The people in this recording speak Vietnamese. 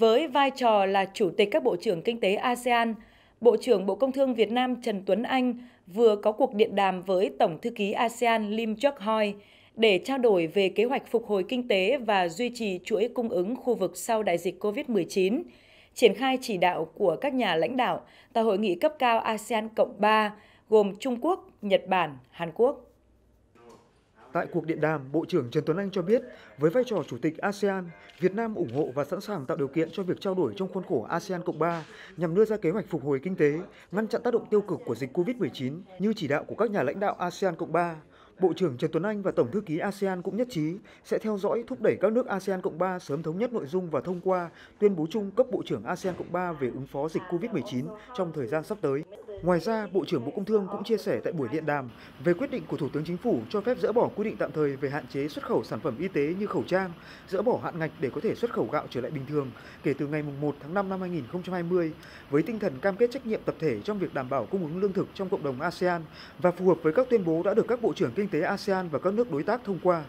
với vai trò là Chủ tịch các Bộ trưởng Kinh tế ASEAN, Bộ trưởng Bộ Công Thương Việt Nam Trần Tuấn Anh vừa có cuộc điện đàm với Tổng thư ký ASEAN Lim Chok Hoi để trao đổi về kế hoạch phục hồi kinh tế và duy trì chuỗi cung ứng khu vực sau đại dịch COVID-19, triển khai chỉ đạo của các nhà lãnh đạo tại hội nghị cấp cao ASEAN Cộng 3 gồm Trung Quốc, Nhật Bản, Hàn Quốc. Tại cuộc điện đàm, Bộ trưởng Trần Tuấn Anh cho biết, với vai trò Chủ tịch ASEAN, Việt Nam ủng hộ và sẵn sàng tạo điều kiện cho việc trao đổi trong khuôn khổ ASEAN Cộng 3 nhằm đưa ra kế hoạch phục hồi kinh tế, ngăn chặn tác động tiêu cực của dịch COVID-19 như chỉ đạo của các nhà lãnh đạo ASEAN Cộng 3. Bộ trưởng Trần Tuấn Anh và Tổng thư ký ASEAN cũng nhất trí sẽ theo dõi thúc đẩy các nước ASEAN Cộng 3 sớm thống nhất nội dung và thông qua tuyên bố chung cấp Bộ trưởng ASEAN Cộng 3 về ứng phó dịch COVID-19 trong thời gian sắp tới. Ngoài ra, Bộ trưởng Bộ Công Thương cũng chia sẻ tại buổi điện đàm về quyết định của Thủ tướng Chính phủ cho phép dỡ bỏ quy định tạm thời về hạn chế xuất khẩu sản phẩm y tế như khẩu trang, dỡ bỏ hạn ngạch để có thể xuất khẩu gạo trở lại bình thường kể từ ngày 1 tháng 5 năm 2020 với tinh thần cam kết trách nhiệm tập thể trong việc đảm bảo cung ứng lương thực trong cộng đồng ASEAN và phù hợp với các tuyên bố đã được các bộ trưởng kinh tế ASEAN và các nước đối tác thông qua.